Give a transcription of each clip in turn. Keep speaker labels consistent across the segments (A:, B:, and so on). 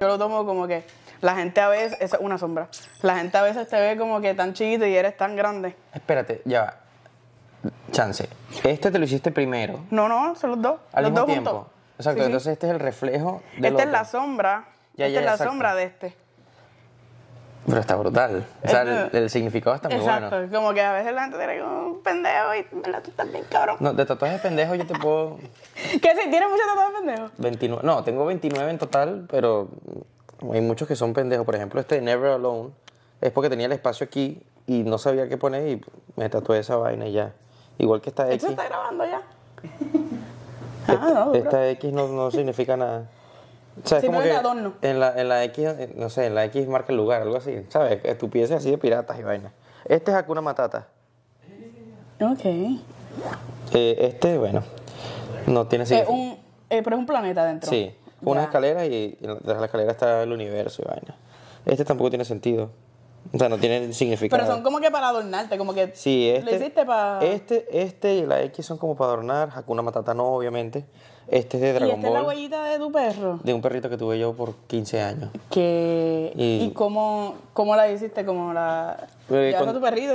A: Yo lo tomo como que la gente a veces, es una sombra, la gente a veces te ve como que tan chiquito y eres tan grande.
B: Espérate, ya va. Chance. Este te lo hiciste primero.
A: No, no, son los dos. los dos tiempo. Juntos.
B: Exacto, entonces este es el reflejo de Esta es la
A: sombra. esta es la sombra de este.
B: Pero está brutal. O sea, el, significado está muy bueno. Exacto.
A: Como que a veces la gente tiene como un pendejo y me la tú también, cabrón.
B: No, de tatuajes de pendejos yo te puedo.
A: ¿Qué si tienes muchos tatuajes pendejos?
B: 29. No, tengo 29 en total, pero hay muchos que son pendejos. Por ejemplo, este Never Alone es porque tenía el espacio aquí y no sabía qué poner y me tatué esa vaina y ya. Igual que esta X. ¿Eso está grabando ya? Esta, ah, no, esta X no, no significa nada. O sea, es como que En la, en la X, no sé, en la X marca el lugar, algo así. ¿Sabes? Estupideces así de piratas y vainas. Este es Hakuna Matata. Ok. Eh, este, bueno, no tiene sentido.
A: Eh, pero es un planeta adentro. Sí,
B: una escalera y, tras la escalera está el universo y vaina. Este tampoco tiene sentido. O sea, no tiene significado. Pero son
A: como que para adornarte, como que
B: sí, este, hiciste para... Este, este y la X son como para adornar, Hakuna Matata no, obviamente. Este es de Dragon ¿Y esta es la
A: huellita de tu perro?
B: De un perrito que tuve yo por 15 años. ¿Y,
A: cómo, la hiciste? ¿Cómo la...? Eh, a tu perrito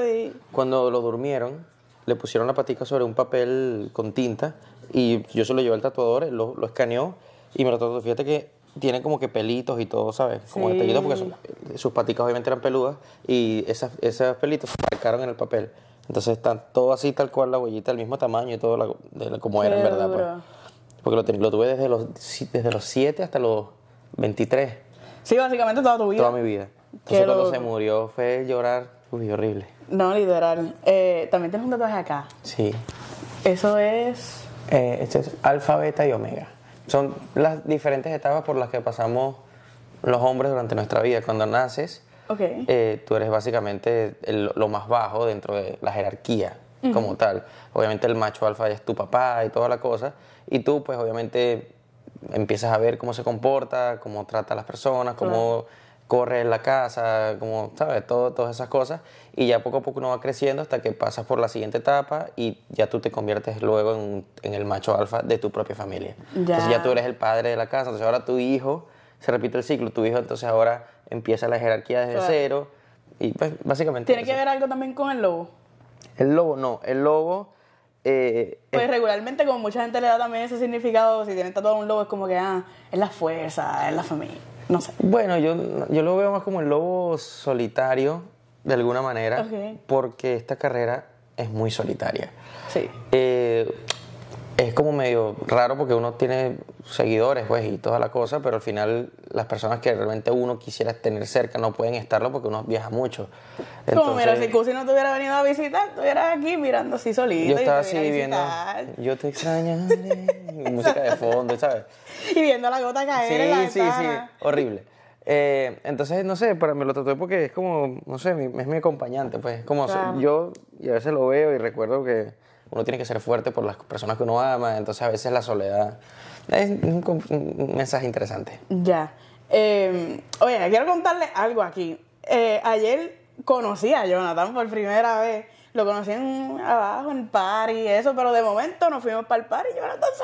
B: Cuando lo durmieron, le pusieron la patica sobre un papel con tinta y yo se lo llevé al tatuador, lo, lo escaneó y me lo tatuó. Fíjate que tiene como que pelitos y todo, ¿sabes? Como sí. porque sus paticas obviamente eran peludas y esas, esos pelitos se marcaron en el papel. Entonces están todo así, tal cual, la huellita, del mismo tamaño y todo como era en verdad. Pues. Porque lo, tuve desde los, desde los 7 hasta los 23. Sí, básicamente toda tu vida. Toda mi vida. Entonces cuando se murió fue llorar, Fue horrible.
A: No, literal. Eh, también tienes un tatuaje acá. Sí. Eso es...
B: Eh, este es alfa, beta y omega. Son las diferentes etapas por las que pasamos los hombres durante nuestra vida. Cuando naces, eh, tú eres básicamente lo más bajo dentro de la jerarquía como tal. Obviamente el macho alfa es tu papá y toda la cosa, y tú pues obviamente empiezas a ver cómo se comporta, cómo trata a las personas, cómo... corre en la casa, como, ¿sabes? Todo, todas esas cosas. Y ya poco a poco uno va creciendo hasta que pasas por la siguiente etapa y ya tú te conviertes luego en, el macho alfa de tu propia familia. Ya. Entonces ya tú eres el padre de la casa. Entonces ahora tu hijo, se repite el ciclo, tu hijo entonces ahora empieza la jerarquía desde cero. Y pues básicamente... Tiene que ver
A: algo también con el lobo.
B: El lobo, no. El lobo. Eh, pues
A: regularmente, como mucha gente le da también ese significado, si tienen tatuado un lobo, es como que, ah, es la fuerza, es la familia.
B: No sé. Bueno, yo, yo lo veo más como el lobo solitario, de alguna manera, porque esta carrera es muy solitaria. Sí. Eh, es como medio raro porque uno tiene seguidores pues y toda la cosa, pero al final las personas que realmente uno quisiera tener cerca no pueden estarlo porque uno viaja mucho. Entonces, como mira, si Cusi
A: no te hubiera venido a visitar, estuvieras aquí mirando así solito. Yo estaba así viendo,
B: yo te extrañaré, música de fondo, ¿sabes?
A: Y viendo la gota caer sí, Sí, sí,
B: horrible. Eh, entonces, no sé, para, me lo traté porque es como, no sé, es mi acompañante, pues. Como yo, y a veces lo veo y recuerdo que uno tiene que ser fuerte por las personas que uno ama, entonces a veces la soledad es un, mensaje interesante.
A: Ya. Em, oye, quiero contarle algo aquí. Eh, ayer conocí a Jonathan por primera vez. Lo conocí en, abajo en party y eso, pero de momento nos fuimos para el party. y Jonathan se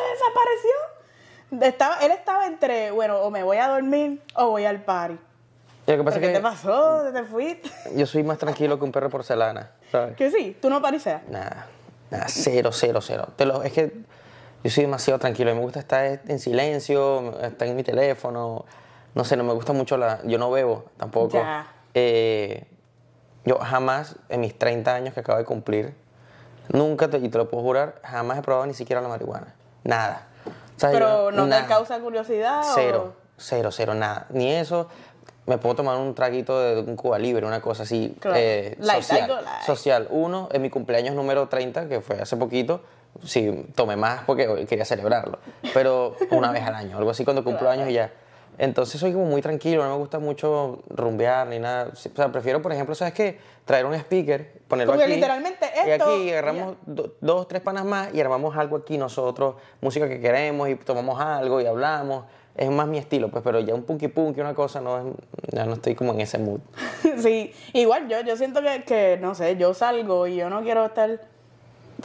A: desapareció. Estaba, él estaba entre, bueno, o me voy a dormir o voy al party. que ¿Qué te pasó? ¿Te fuiste?
B: Yo soy más tranquilo que un perro porcelana, ¿sabes?
A: ¿Que sí? ¿Tú no pariseas? Nada.
B: Nada, cero, cero, cero. Te lo, es que yo soy demasiado tranquilo me gusta estar en silencio, estar en mi teléfono. No sé, no me gusta mucho la. Yo no bebo tampoco. Eh, yo jamás, en mis 30 años que acabo de cumplir, nunca, y te lo puedo jurar, jamás he probado ni siquiera la marihuana. Nada. ¿Pero no
A: causa curiosidad? Cero,
B: cero, cero, nada. Ni eso me puedo tomar un traguito de un Cuba Libre, una cosa así eh, social. Uno, en mi cumpleaños número 30, que fue hace poquito, sí, tomé más porque quería celebrarlo, pero una vez al año, algo así cuando cumplo años y ya. Entonces soy como muy tranquilo, no me gusta mucho rumbear ni nada. O sea, prefiero, por ejemplo, ¿sabes qué? Traer un speaker, ponerlo aquí. literalmente esto... Y aquí agarramos dos, tres panas más y armamos algo aquí nosotros, música que queremos y tomamos algo y hablamos es más mi estilo, pues, pero ya un punky punk una cosa, no, es, ya no estoy como en ese mood.
A: sí, igual yo, yo siento que, que, no sé, yo salgo y yo no quiero estar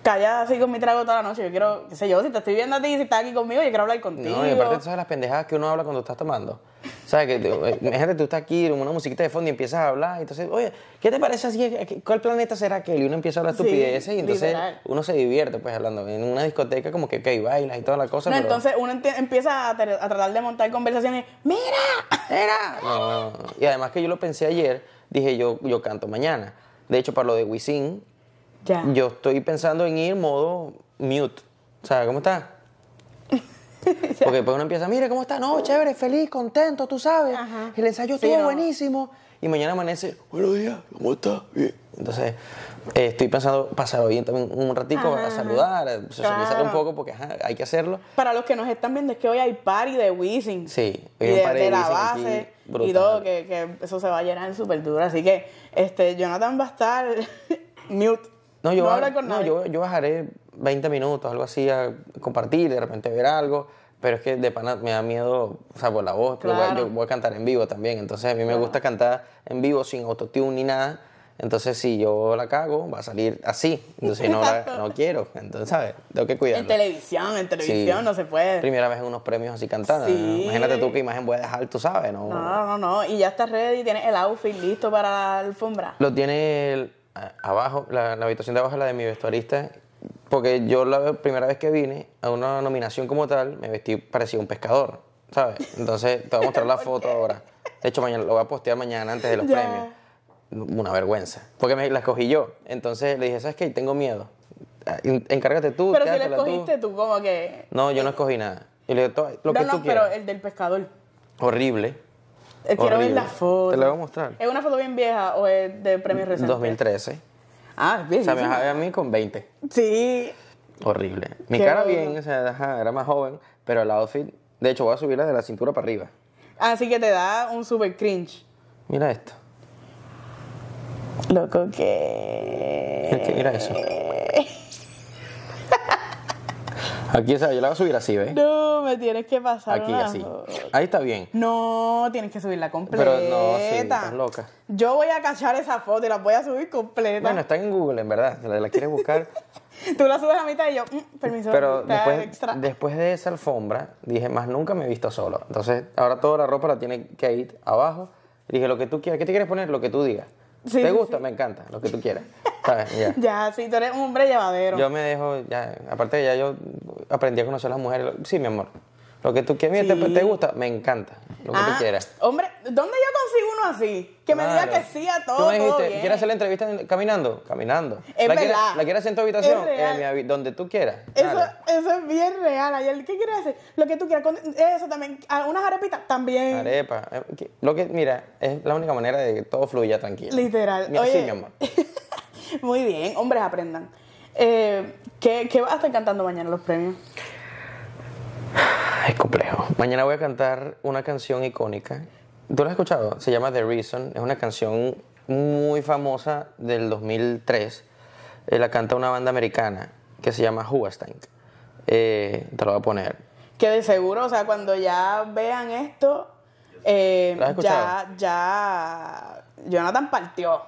A: callada así con mi trago toda la noche. Yo quiero, qué sé yo, si te estoy viendo a ti, si estás aquí conmigo, yo quiero hablar contigo. No, y aparte, tú sabes
B: las pendejadas que uno habla cuando estás tomando. ¿Sabes? Que, eh, tú estás aquí, una musiquita de fondo y empiezas a hablar. Y entonces, oye, ¿qué te parece así? ¿Cuál planeta será aquel? Y uno empieza a hablar estupideces y entonces uno se divierte, pues, hablando. En una discoteca, como que, hay bailas y toda la cosa. No, entonces
A: uno empieza a, tratar de montar conversaciones. ¡Mira!
B: ¡Mira! y además que yo lo pensé ayer, dije, yo, yo canto mañana. De hecho, para lo de Wisin, ya. yo estoy pensando en ir modo mute. ¿Sabes cómo está? Porque uno empieza, mire cómo está, no, chévere, feliz, contento, tú sabes. El ensayo estuvo buenísimo. Y mañana amanece, buenos días, ¿cómo está, Bien. Entonces, eh, estoy pensando pasar hoy también un ratito para a saludar, socializar un poco,
A: porque hay que hacerlo. Para los que nos están viendo, es que hoy hay party de Wizzing.
B: Sí, de, la base y todo,
A: que, que, eso se va a llenar súper duro. Así que, este, Jonathan va a estar
B: mute. No, yo, no, bajaré, no yo, yo bajaré 20 minutos, algo así, a compartir, de repente ver algo. Pero es que de pana me da miedo, o sea, por la voz, yo voy a cantar en vivo también. Entonces a mí me gusta cantar en vivo sin autotune ni nada. Entonces, si yo la cago, va a salir así. Entonces, no, la, no quiero. Entonces, ¿sabes? Tengo que cuidar. En
A: televisión, en televisión no
B: se puede. Primera vez en unos premios así cantando. Imagínate tú qué imagen voy a dejar, tú sabes, ¿no? No,
A: no, no. Y ya estás ready, tienes el outfit listo para la alfombra.
B: Lo tiene abajo, la, la habitación de abajo es la de mi vestuarista porque yo la primera vez que vine a una nominación como tal, me vestí parecía un pescador, ¿sabes? Entonces te voy a mostrar la foto ahora. De hecho, mañana, lo voy a postear mañana antes de los premios. Una vergüenza. Porque me la escogí yo. Entonces le dije, ¿sabes qué? Tengo miedo. Ah, encárgate tú. Pero si la escogiste
A: tú. ¿cómo que...
B: No, yo no escogí nada. Y le dije, lo que no, no, pero el
A: del pescador.
B: Horrible. Eh, quiero ver la foto. Te la voy a mostrar.
A: ¿Es una foto bien vieja o es de premios mm, recientes?
B: 2013. Ah, es bien. O sea, me a mí con 20. Sí. Horrible. Mi cara bien, o sea, era más joven, pero el outfit, de hecho, voy a subirla de la cintura para arriba.
A: Así que te da un super cringe. Mira esto. Loco que... Mira eso.
B: Aquí esa, yo la voy a subir así, ¿ves?
A: No, me tienes que pasar. Aquí, así. Ahí está bien. No, tienes que subirla completa. Pero no, sí, estás loca. Yo voy a cachar esa foto y la voy a subir completa. Bueno,
B: está en Google, en verdad. la, quieres buscar.
A: Tú la subes a mitad y yo, mm, permiso. Pero después,
B: después de esa alfombra, dije, más nunca me he visto solo. Entonces, ahora toda la ropa la tiene que ir abajo. dije, lo que tú quieras. ¿Qué te quieres poner? Lo que tú digas. ¿Te gusta? Me encanta, lo que tú quieras. ¿Sabes? Ya.
A: ya, sí, tú eres un hombre llevadero. Yo
B: me dejo, ya, aparte ya yo aprendí a conocer a las mujeres. Sí, mi amor. Lo que tú quieras, te, gusta, me encanta. Lo que tú ah, quieras.
A: Hombre, ¿dónde yo consigo uno así? Que me diga que sí a todo. ¿quieres hacer la
B: entrevista caminando? Caminando. Es ¿La verdad. Quieres, ¿La quieres hacer en tu habitación? mi, donde tú quieras. Eso,
A: eso, es bien real. ¿qué quieres hacer? Lo que tú quieras. eso también. Ah, unas arepitas también.
B: Arepa. Eh, lo que, mira, es la única manera de que todo fluya tranquilo. Literal. Mira, Sí, mi amor.
A: Muy bien. Hombres aprendan. Eh, ¿qué, ¿Qué vas a estar cantando mañana en los premios?
B: Es complejo. Mañana voy a cantar una canción icónica. ¿Tú la has escuchado? Se llama The Reason. Es una canción muy famosa del 2003. Eh, la canta una banda americana que se llama Hoobastank. Eh, te lo voy a poner. Que de seguro, o sea,
A: cuando ya vean esto, ya, ya Jonathan partió.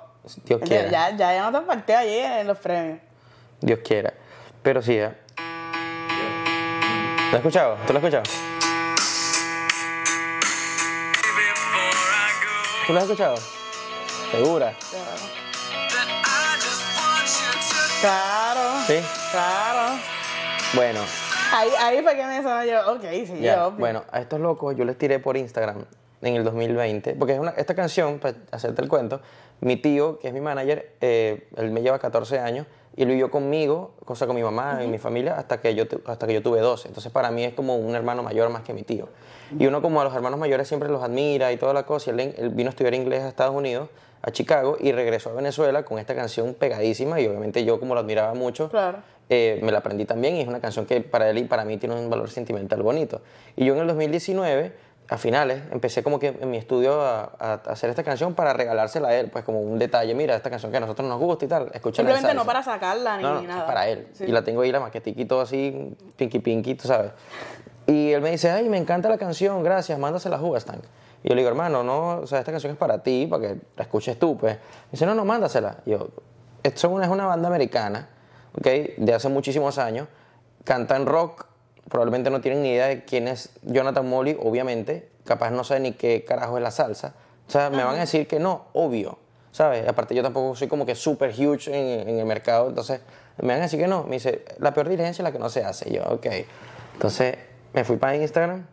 B: Dios quiera. Ya,
A: ya Jonathan partió allí en los premios.
B: Dios quiera. Pero sí, ¿eh? ¿Lo has escuchado? ¿Tú lo has escuchado? ¿Tú lo has escuchado? ¿Segura? Claro. ¿Sí?
A: Claro. Bueno. Ahí, ahí fue que me sonó yo, ok, sí, Bueno,
B: a estos locos yo les tiré por Instagram en el 2020, porque es una, esta canción, para hacerte el cuento, mi tío, que es mi manager, eh, él me lleva 14 años, y él vivió conmigo, cosa con mi mamá y mi familia, hasta que, yo, hasta que yo tuve 12. Entonces para mí es como un hermano mayor más que mi tío. Y uno como a los hermanos mayores siempre los admira y toda la cosa, y él, vino a estudiar inglés a Estados Unidos, a Chicago, y regresó a Venezuela con esta canción pegadísima, y obviamente yo como lo admiraba mucho, claro. Eh, me la aprendí también, y es una canción que para él y para mí tiene un valor sentimental bonito. Y yo en el 2019 a finales, empecé como que en mi estudio a, hacer esta canción para regalársela a él, pues como un detalle, mira, esta canción que a nosotros nos gusta y tal, escúchala. Simplemente no para
A: sacarla ni, no, para
B: él. Y la tengo ahí la maquetiquito así, pinky pinky, tú sabes. Y él me dice, ay, me encanta la canción, gracias, mándasela a Hugastank. Y yo le digo, hermano, no, o sea, esta canción es para ti, para que la escuches tú, pues. dice, no, no, mándasela. Y yo, esto es una banda americana, ¿ok? De hace muchísimos años, cantan rock probablemente no tienen ni idea de quién es Jonathan Molly, obviamente, capaz no saben ni qué carajo es la salsa. O sea, me van a decir que no, obvio, ¿sabes? Aparte yo tampoco soy como que super huge en, el mercado, entonces me van a decir que no. Me dice, la peor diligencia es la que no se hace. yo, ok. Entonces me fui para Instagram.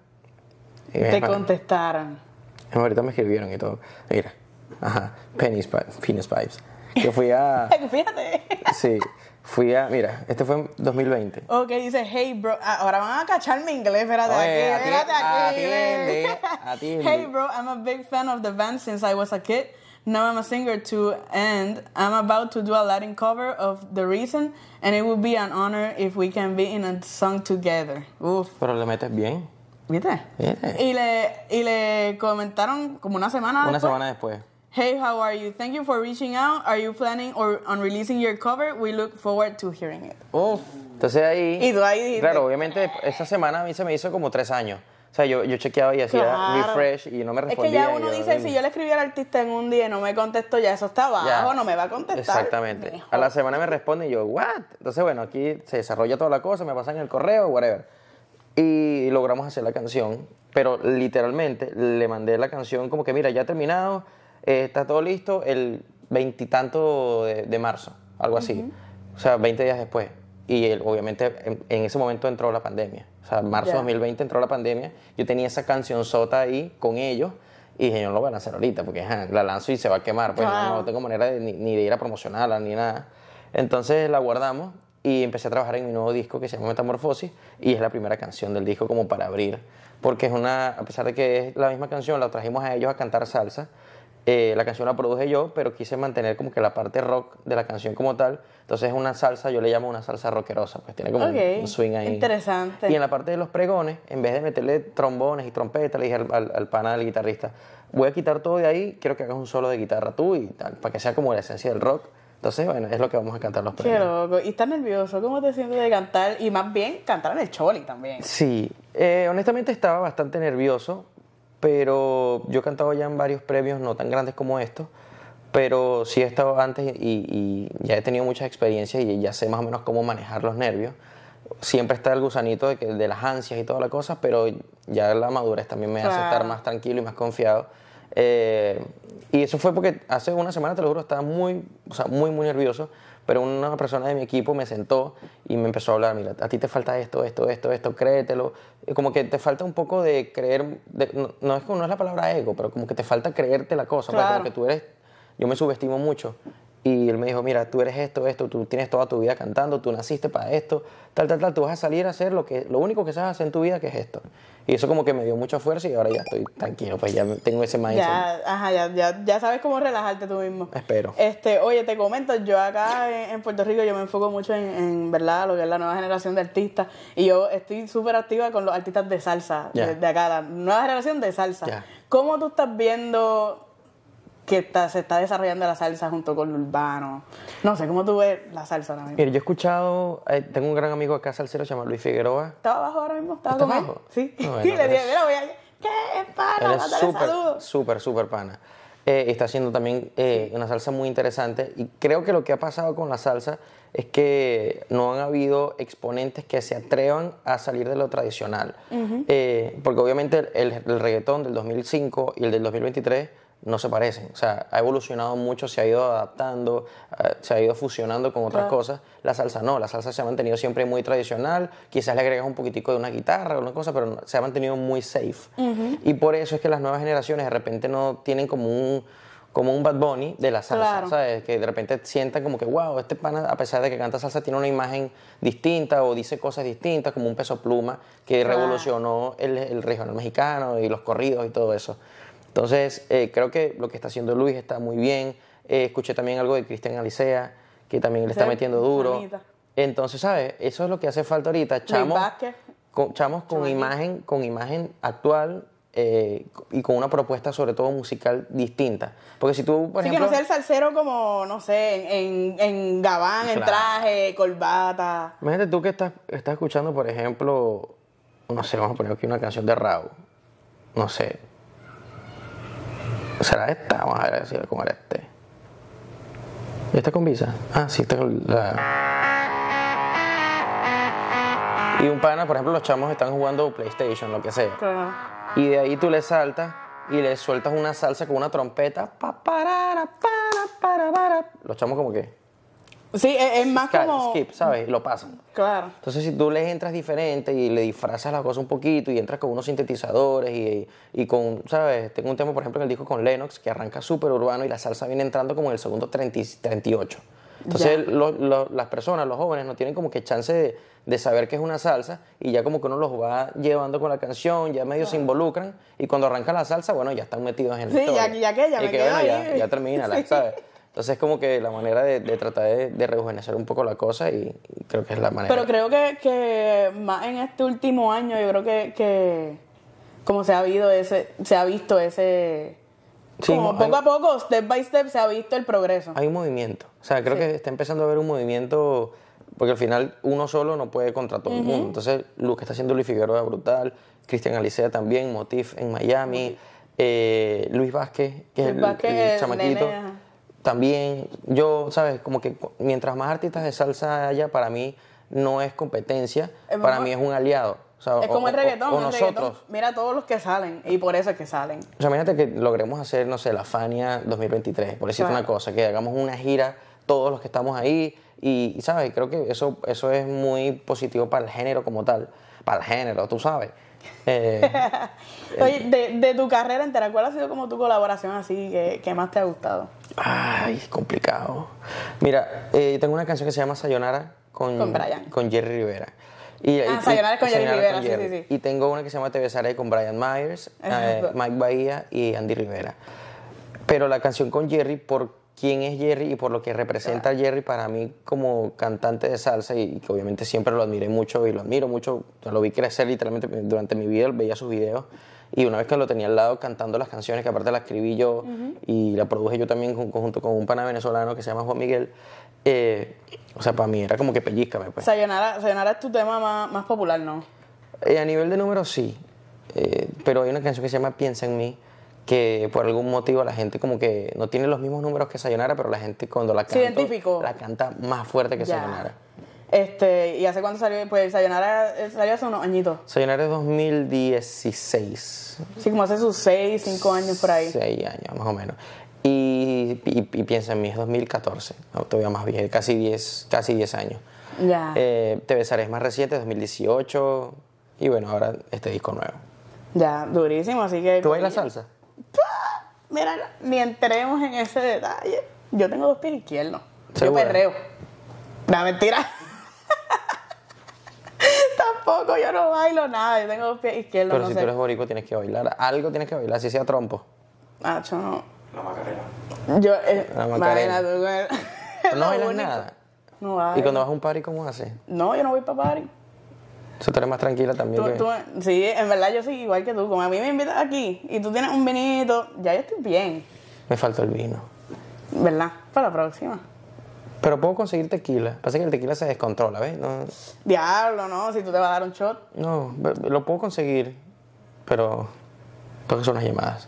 B: Te contestaron. Ahorita me escribieron y todo. Mira, ajá, penis, pipes. Yo fui a...
A: Fíjate.
B: Sí. Fui a, mira, este fue en 2020.
A: Ok, dice, hey bro, ah, ahora van a cachar mi inglés, espérate aquí, espérate
B: aquí. hey
A: bro, I'm a big fan of the band since I was a kid. Now I'm a singer too, and I'm about to do a Latin cover of The Reason, and it would be an honor if we can be in a song together.
B: Uf. Pero le metes bien. ¿Viste? ¿Viste?
A: Y le, y le comentaron como una semana Una semana después. Hey, how are you? Thank you for reaching out. Are you planning or on releasing your cover? We look forward to hearing
B: it. Oh, entonces ahí. Y tú ahí Claro, obviamente esta semana a mí se me hizo como tres años. O sea, yo, yo chequeaba y hacía refresh y no me respondía. Es que ya uno dice, si yo
A: le escribí al artista en un día y no me contestó, ya eso está abajo, no me va a contestar. Exactamente.
B: A la semana me responde y yo, ¿what? Entonces, bueno, aquí se desarrolla toda la cosa, me pasan el correo, whatever. Y logramos hacer la canción, pero literalmente le mandé la canción como que, mira, ya ha terminado eh, está todo listo el veintitanto de, marzo, algo así. O sea, 20 días después. Y obviamente en, ese momento entró la pandemia. O sea, marzo de 2020 entró la pandemia. Yo tenía esa canción sota ahí con ellos. Y dije, no lo van a hacer ahorita, porque la lanzo y se va a quemar. Pues no, tengo manera ni, ni, de ir a promocionarla ni nada. Entonces la guardamos y empecé a trabajar en mi nuevo disco que se llama Metamorfosis. Y es la primera canción del disco como para abrir. Porque es una, a pesar de que es la misma canción, la trajimos a ellos a cantar salsa. Eh, la canción la produje yo, pero quise mantener como que la parte rock de la canción como tal. Entonces es una salsa, yo le llamo una salsa rockerosa, pues tiene como un, swing ahí.
A: Interesante. Y en la
B: parte de los pregones, en vez de meterle trombones y trompetas, le dije al, al, al guitarrista, voy a quitar todo de ahí, quiero que hagas un solo de guitarra tú y tal, para que sea como la esencia del rock. Entonces, bueno, es lo que vamos a cantar los pregones.
A: Qué loco. ¿Y estás nervioso? ¿Cómo te sientes de cantar? Y más bien, cantar en el Choli también.
B: Sí. Eh, honestamente, estaba bastante nervioso pero yo he cantado ya en varios premios, no tan grandes como estos, pero sí he estado antes y, ya he tenido muchas experiencias y ya sé más o menos cómo manejar los nervios. Siempre está el gusanito de, las ansias y toda la cosa, pero ya la madurez también me hace estar más tranquilo y más confiado. Eh, y eso fue porque hace una semana, te lo juro, estaba muy, o sea, muy, muy nervioso pero una persona de mi equipo me sentó y me empezó a hablar, mira, a ti te falta esto, esto, esto, esto, créetelo. Como que te falta un poco de creer, no, es es, no es la palabra ego, pero como que te falta creerte la cosa, pues, claro. que tú eres, yo me subestimo mucho y él me dijo, mira, tú eres esto, esto, tú tienes toda tu vida cantando, tú naciste para esto, tal, tal, tal, tú vas a salir a hacer lo, que, lo único que sabes hacer en tu vida, que es esto. Y eso como que me dio mucha fuerza y ahora ya estoy tranquilo, pues ya tengo ese mindset. Ya,
A: ajá, ya, ya, sabes cómo relajarte tú mismo. Espero. Este, oye, te comento, yo acá en, Puerto Rico yo me enfoco mucho en, ¿verdad?, lo que es la nueva generación de artistas y yo estoy súper activa con los artistas de salsa, de, acá, la nueva generación de salsa. ¿Cómo tú estás viendo que se está desarrollando la salsa junto con lo urbano. No sé, ¿cómo tú ves la salsa ahora mismo? Mira,
B: yo he escuchado, eh, tengo un gran amigo acá salsero, se llama Luis Figueroa.
A: ¿Estaba abajo ahora mismo? ¿Estaba abajo?
B: Sí. Ah, le dije, mira,
A: voy a... ¿Qué
B: es pana? es súper, súper, súper pana. Eh, está haciendo también eh, una salsa muy interesante y creo que lo que ha pasado con la salsa es que no han habido exponentes que se atrevan a salir de lo tradicional. porque obviamente el, el reggaetón del 2005 y el del 2023 no se parecen. O sea, ha evolucionado mucho, se ha ido adaptando, eh, se ha ido fusionando con otras cosas. La salsa no, la salsa se ha mantenido siempre muy tradicional, quizás le agregas un poquitico de una guitarra o una cosa, pero se ha mantenido muy safe. Y por eso es que las nuevas generaciones de repente no tienen como un como un Bad Bunny de la salsa, ¿sabes? Que de repente sientan como que, wow, este pana, a pesar de que canta salsa, tiene una imagen distinta o dice cosas distintas, como un peso pluma que revolucionó el, el regional mexicano y los corridos y todo eso. Entonces, eh, creo que lo que está haciendo Luis está muy bien. Eh, escuché también algo de Cristian Alicea, que también le está metiendo duro. Entonces, ¿sabes? Eso es lo que hace falta ahorita. Chamos con, con imagen, con imagen actual, eh, y con una propuesta sobre todo musical distinta. Porque si tú, por sí, ejemplo... que no sea el
A: salsero como, no sé, en, en gabán, en traje, corbata.
B: Imagínate tú que estás, estás escuchando, por ejemplo, no sé, vamos a poner aquí una canción de Raúl. No sé, será esta, vamos a ver si cómo era este. ¿Esta con visa? Ah, sí, está con la... Y un pana, por ejemplo, los chamos están jugando PlayStation, lo que sea. Y de ahí tú le saltas y le sueltas una salsa con una trompeta. Pa, para, para, para. Los chamos como que... Sí, e-, es, más como... Skip, ¿sabes? Lo pasan. Claro. Entonces, si tú les entras diferente y le disfrazas la cosa un poquito y entras con unos sintetizadores y, y con, ¿sabes? Tengo un tema, por ejemplo, en el disco con Lennox que arranca súper urbano y la salsa viene entrando como en el segundo 38. Entonces, las personas, los jóvenes, no tienen como que chance de, saber que es una salsa y ya como que uno los va llevando con la canción, ya medio se involucran y cuando arranca la salsa, bueno, ya están metidos en el Sí, ya,
A: ya que, ya y me que, Ya, termina, ¿sabes?
B: Entonces, es como que la manera de, tratar de, rejuvenecer un poco la cosa y, creo que es la manera. Pero creo
A: que, más en este último año, yo creo que, como se ha, habido ese, se ha visto ese. como poco a poco, step by step, se ha visto el progreso.
B: Hay un movimiento. O sea, creo que está empezando a haber un movimiento. Porque al final uno solo no puede contra todo el mundo. Entonces, lo que está haciendo Luis Figueroa brutal, Cristian Alicea también, Motif en Miami, eh, Luis Vázquez, que es el, chamaquito también yo, ¿sabes? Como que mientras más artistas de salsa haya, para mí no es competencia, para mí es un aliado. es como el reggaetón, nosotros.
A: Mira todos los que salen y por eso es que salen.
B: O sea, imagínate que logremos hacer, no sé, la Fania 2023, por decirte una cosa, que hagamos una gira todos los que estamos ahí y, ¿sabes? Creo que eso, eso es muy positivo para el género como tal, para el género, tú sabes. Eh, Oye,
A: de, tu carrera entera, ¿cuál ha sido como tu colaboración así que más te ha gustado?
B: Ay, complicado. Mira, eh, tengo una canción que se llama Sayonara con, Jerry Rivera. Y, ah, Sayonara con Jerry Rivera, sí, sí, Y tengo una que se llama Te besaré con Brian Myers, eh, Mike Bahía y Andy Rivera. Pero la canción con Jerry, por quién es Jerry y por lo que representa Jerry para mí como cantante de salsa y, que obviamente siempre lo admiré mucho y lo admiro mucho, lo vi crecer literalmente durante mi vida, veía sus videos. Y una vez que lo tenía al lado cantando las canciones, que aparte las escribí yo y la produje yo también con, junto con un pana venezolano que se llama Juan Miguel, eh, o sea, para mí era como que pellizcame. Pues.
A: Sayonara, Sayonara es tu tema más, popular, ¿no?
B: Eh, a nivel de números sí, eh, pero hay una canción que se llama Piensa en mí, que por algún motivo la gente como que no tiene los mismos números que Sayonara, pero la gente cuando la canta, la canta más fuerte que Sayonara.
A: Este, ¿Y hace cuánto salió? Pues Sayonara eh, salió hace unos añitos.
B: Sayonara es 2016.
A: Sí, como hace sus 6, 5 años por ahí.
B: 6 años, más o menos. Y, y, piensa en mí, es 2014, todavía más bien, casi 10, casi 10 años. Ya. Eh, Te besaré es más reciente, 2018, y bueno, ahora este disco nuevo.
A: Ya, durísimo, así que... ¿Tú la salsa? Mira, ni entremos en ese detalle. Yo tengo dos pies izquierdos. Yo perreo. la mentira. no bailo nada, yo tengo pies izquierdos. Pero si tú eres boricua,
B: tienes que bailar. Algo tienes que bailar, si sea trompo. Ah, yo no.
A: La macarena.
B: Yo, eh, la macarena.
A: tú No bailas nada. No bailo. ¿Y cuando
B: vas a un party, cómo haces?
A: No, yo no voy para party.
B: Eso te eres más tranquila también. que...
A: sí, en verdad yo soy igual que tú. Como a mí me invitas aquí y tú tienes un vinito, ya yo estoy bien.
B: Me faltó el vino.
A: ¿Verdad? Para la próxima.
B: Pero puedo conseguir tequila. Pasa que el tequila se descontrola, ¿ves? No...
A: Diablo, ¿no? Si tú te vas a dar un shot.
B: No, lo puedo conseguir, pero porque son las llamadas.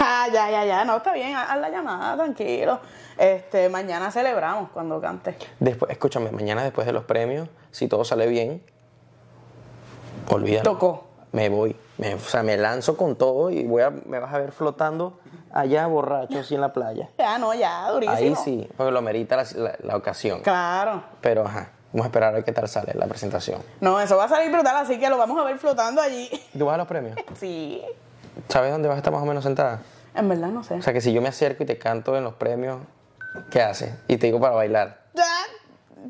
A: ah, ya, ya, ya. No, está bien, haz la llamada, tranquilo. Este, mañana celebramos cuando cante.
B: Después, escúchame, mañana después de los premios, si todo sale bien, olvídate. Tocó me voy. o sea, me lanzo con todo y voy a, me vas a ver flotando allá borracho así en la playa. Ah,
A: no, ya, durísimo. Ahí
B: sí, porque lo merita la, ocasión. Claro. Pero ajá. Vamos a esperar a ver qué tal sale la presentación.
A: No, eso va a salir brutal, así que lo vamos a ver flotando allí.
B: ¿Tú vas a los premios? sí. ¿Sabes dónde vas a estar más o menos sentada?
A: En verdad no sé. O sea,
B: que si yo me acerco y te canto en los premios, ¿qué haces? Y te digo para bailar.
A: ¿Ya?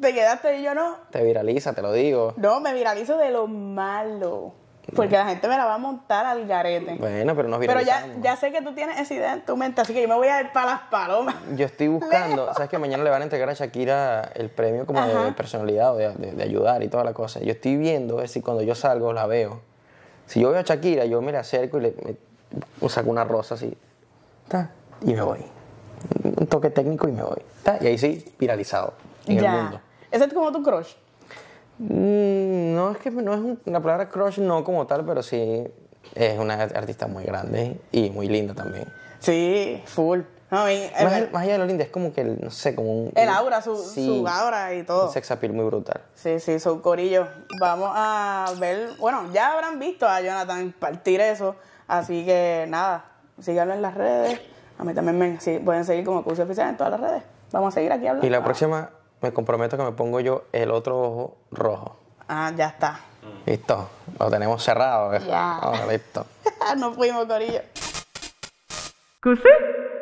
A: ¿Te quedaste y yo no?
B: Te viraliza, te lo digo.
A: No, me viralizo de lo malo. Porque la gente me la va a montar al garete.
B: Bueno, pero no vi Pero ya,
A: sé que tú tienes esa idea en tu mente, así que yo me voy a ir para las palomas.
B: Yo estoy buscando, sabes que mañana le van a entregar a Shakira el premio como de personalidad o de, ayudar y toda la cosa. Yo estoy viendo, es si cuando yo salgo la veo. Si yo veo a Shakira, yo me la acerco y le saco una rosa así. y me voy. Un toque técnico y me voy. y ahí sí, viralizado en el mundo.
A: ¿Ese es como tu crush?
B: Mm, no es que no es una la palabra crush no como tal, pero sí es una artista muy grande y muy linda también. Sí, full. Eh, más, allá de lo linda, es como que, no sé, como un... El aura, su, su aura y todo. Un sex appeal muy brutal.
A: Sí, sí, su corillo. Vamos a ver, bueno, ya habrán visto a Jonathan partir eso, así que nada, síganlo en las redes. A mí también me pueden seguir como curso oficial en todas las redes. Vamos a seguir aquí hablando. Y la
B: próxima me comprometo que me pongo yo el otro ojo rojo.
A: Ah, ya está.
B: Listo, lo tenemos cerrado. Ya. listo.
A: no fuimos, Corillo. ¿Cusí?